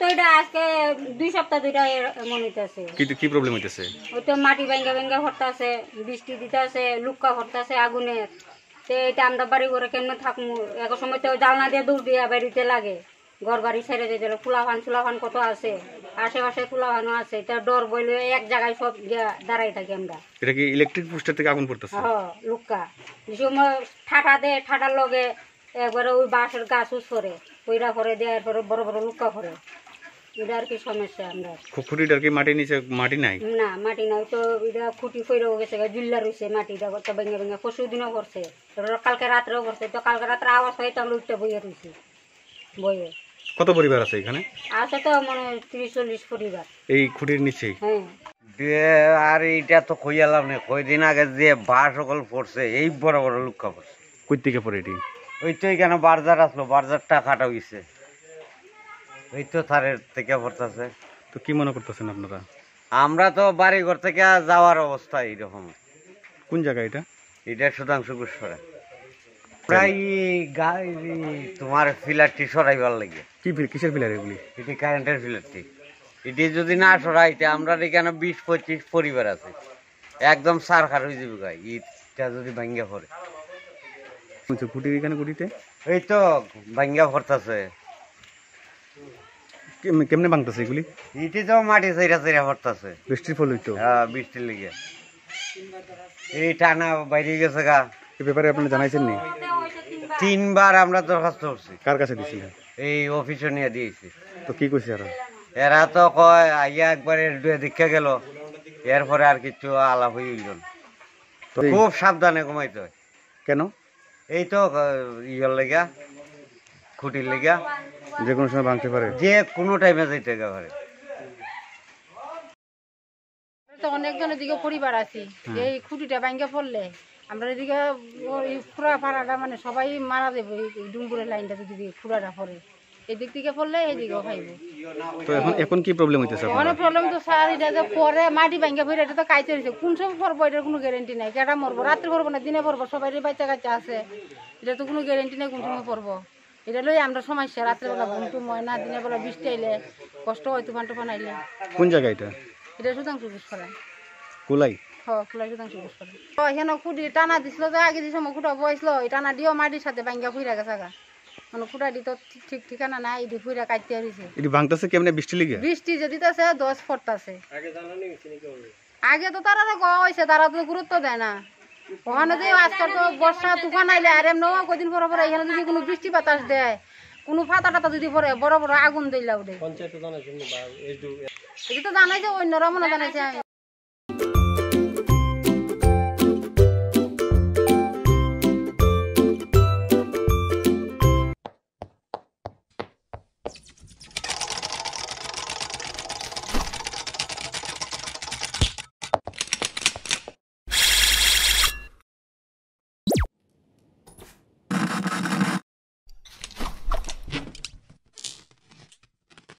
তো এটা আজকে দুই সপ্তাহ দুইটা এমন হইতেছে কি প্রবলেম হইতেছে তো মাটি ভেঙ্গা ভেঙ্গা হরতাছে বৃষ্টি দিতেছে লুক্কা হরতাছে আগুনের তো এটা আমরা বাড়ি ঘরে থাকবো এক সময় তো দিয়ে দূর দিয়ে বাড়িতে লাগে ঘর বাড়ি ছেড়ে যেতে হলো ফুলাফান কত আছে আশেপাশে ফুলাফানও আছে এটা ডর বইলে এক জায়গায় সব দাঁড়াই থাকি আমরা এটা কি ইলেকট্রিক পোস্টার থেকে আগুন পড়তেছে হ্যাঁ লুক্কা যে সময় ঠাটা দেয় ঠাটার লগে একবারে ওই বাঁশের গাছ সরে কইরা করে দেওয়ার পরে বড় বড় লুকা করে এটা আর কি সমস্যা আমরা খুঁটিটার নিচে মাটি নাই না মাটি নাই তো এটা খুঁটি ফইরাও গেছে জুল্লা মাটিটা তো ভেঙে ভেঙে কালকে রাত্রেও করছে তো কালকে রাত্রে আওয়াজ হয় তো আমরা উঠতে বইয়ে কত পরিবার আছে এখানে আছে তো মানে তিরিশ চল্লিশ পরিবার এই খুঁটির নিচে হ্যাঁ আর এটা তো কইয়ালাম না কয়দিন আগে যে বাস সকল পড়ছে এই বড় বড় লুকা পড়ছে কই থেকে পড়ে এটি ওইটাই কেন বার্জার আসলো বার্জারটা টাকাটা হইছে ওই তো তারের থেকে পড়তেছে তো কি মনে করতেছেন আপনারা আমরা তো বাড়িঘর থেকে যাওয়ার অবস্থা এইরকম কোন জায়গা এটা এটা শতাংশ গুসরা প্রায় তোমার কিসের কারেন্টের যদি না সরাইতে আমরা বিশ পঁচিশ পরিবার আছে একদম সার খার হয়ে যাবে ইটটা যদি ভাঙ্গে পড়ে বলছো এখানে এই তো ভাঙ্গা ভরতাছে কেমনে এগুলি ইটি তো মাটি ভরতাছে বৃষ্টির ফল হইতো হ্যাঁ বৃষ্টির লেগে এই টানা বাইরে গেছে গা এই ব্যাপারে আপনি জানাইছেন নি তিনবার আমরা দরখাস্ত করছি কার কাছে এই অফিসে নিয়ে দিয়েছি তো কি কইছে এরা এরা তো কয় আইয়া একবারে দুয়ে দীক্ষা গেল এরপরে আর কিছু আলাপ হইল খুব সাবধানে ঘুমাইতে হয় কেন এই তো ইয়ার লেগা খুঁটির লেগা যে কোনো সময় ভাঙতে পারে যে কোনো টাইমে যেতে পারে তো অনেকজন এদিকে পরিবার আছে এই খুঁটিটা ভাঙ্গে পড়লে আমরা এদিকে খুঁড়া ফাড়াটা মানে সবাই মারা দেবো এই ডুম্বুরের লাইনটা যদি খুঁড়াটা পড়ে এদিক থেকে পড়লে এদিকেও খাইব তো এখন এখন কি প্রবলেম হইতেছে অনেক প্রবলেম তো স্যার এটা যে পরে মাটি ভাঙ্গা ফিরে এটা তো কাইতে হইছে কোন সময় পড়বো এটার কোনো গ্যারেন্টি নাই কেটা মরবো রাত্রে পড়বো না দিনে পড়বো সবাই বাচ্চা কাচ্চা আছে এটা তো কোনো গ্যারেন্টি নাই কোন সময় পড়বো এটা লই আমরা সমস্যা রাত্রেবেলা ঘুমটু ময়না দিনে বেলা বৃষ্টি আইলে কষ্ট হয় তুফান টুফান আইলে কোন জায়গা এটা এটা সুতাংশু পুষ্করা কুলাই টানা দিছিল যে আগে দিছিল খুঁটা বয়সলো টানা দিও মাটির সাথে ভাঙ্গা ফুইরা গেছে মানে ফুটাডি তো ঠিক ঠিকানা নাই ইডি কাটতে বৃষ্টি যদি তাছে 10 পড়তাছে আগে জানানি গেছে তো তারা রে গয়া তারা তো গুরুত্ব দেয় না ওখানে যে আজকাল তো বর্ষা তুফান আইলে আর এমন কদিন পর পর এখানে যদি কোনো বৃষ্টি বাতাস দেয় কোনো ফাটা টাটা যদি পরে বড় বড় আগুন দিলা উঠে পঞ্চায়েত জানাইছে এটা তো জানাইছে অন্যরা মনে জানাইছে